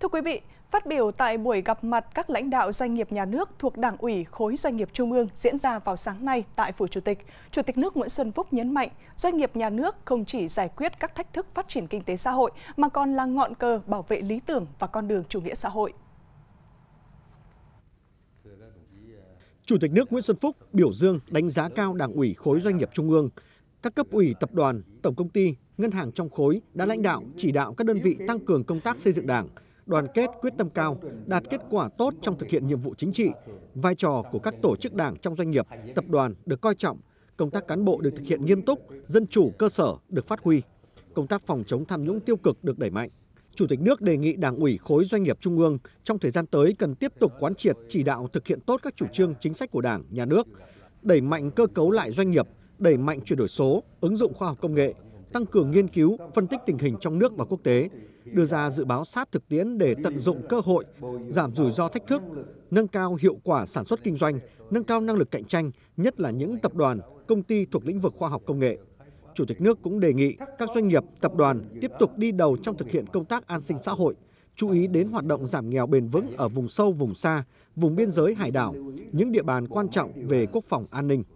Thưa quý vị, phát biểu tại buổi gặp mặt các lãnh đạo doanh nghiệp nhà nước thuộc Đảng ủy Khối Doanh nghiệp Trung ương diễn ra vào sáng nay tại Phủ Chủ tịch, Chủ tịch nước Nguyễn Xuân Phúc nhấn mạnh doanh nghiệp nhà nước không chỉ giải quyết các thách thức phát triển kinh tế xã hội mà còn là ngọn cờ bảo vệ lý tưởng và con đường chủ nghĩa xã hội. Chủ tịch nước Nguyễn Xuân Phúc biểu dương đánh giá cao Đảng ủy Khối Doanh nghiệp Trung ương, các cấp ủy tập đoàn, tổng công ty, ngân hàng trong khối đã lãnh đạo chỉ đạo các đơn vị tăng cường công tác xây dựng Đảng, đoàn kết quyết tâm cao, đạt kết quả tốt trong thực hiện nhiệm vụ chính trị. Vai trò của các tổ chức đảng trong doanh nghiệp, tập đoàn được coi trọng, công tác cán bộ được thực hiện nghiêm túc, dân chủ cơ sở được phát huy, công tác phòng chống tham nhũng tiêu cực được đẩy mạnh. Chủ tịch nước đề nghị Đảng ủy khối doanh nghiệp Trung ương trong thời gian tới cần tiếp tục quán triệt chỉ đạo thực hiện tốt các chủ trương chính sách của Đảng, nhà nước, đẩy mạnh cơ cấu lại doanh nghiệp, đẩy mạnh chuyển đổi số, ứng dụng khoa học công nghệ tăng cường nghiên cứu, phân tích tình hình trong nước và quốc tế, đưa ra dự báo sát thực tiễn để tận dụng cơ hội, giảm rủi ro thách thức, nâng cao hiệu quả sản xuất kinh doanh, nâng cao năng lực cạnh tranh, nhất là những tập đoàn, công ty thuộc lĩnh vực khoa học công nghệ. Chủ tịch nước cũng đề nghị các doanh nghiệp, tập đoàn tiếp tục đi đầu trong thực hiện công tác an sinh xã hội, chú ý đến hoạt động giảm nghèo bền vững ở vùng sâu, vùng xa, vùng biên giới hải đảo, những địa bàn quan trọng về quốc phòng an ninh.